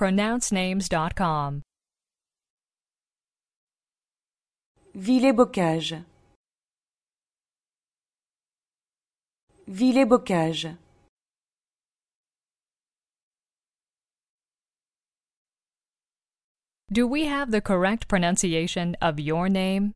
pronouncenames.com. Villers-Bocage. Villers-Bocage. Do we have the correct pronunciation of your name?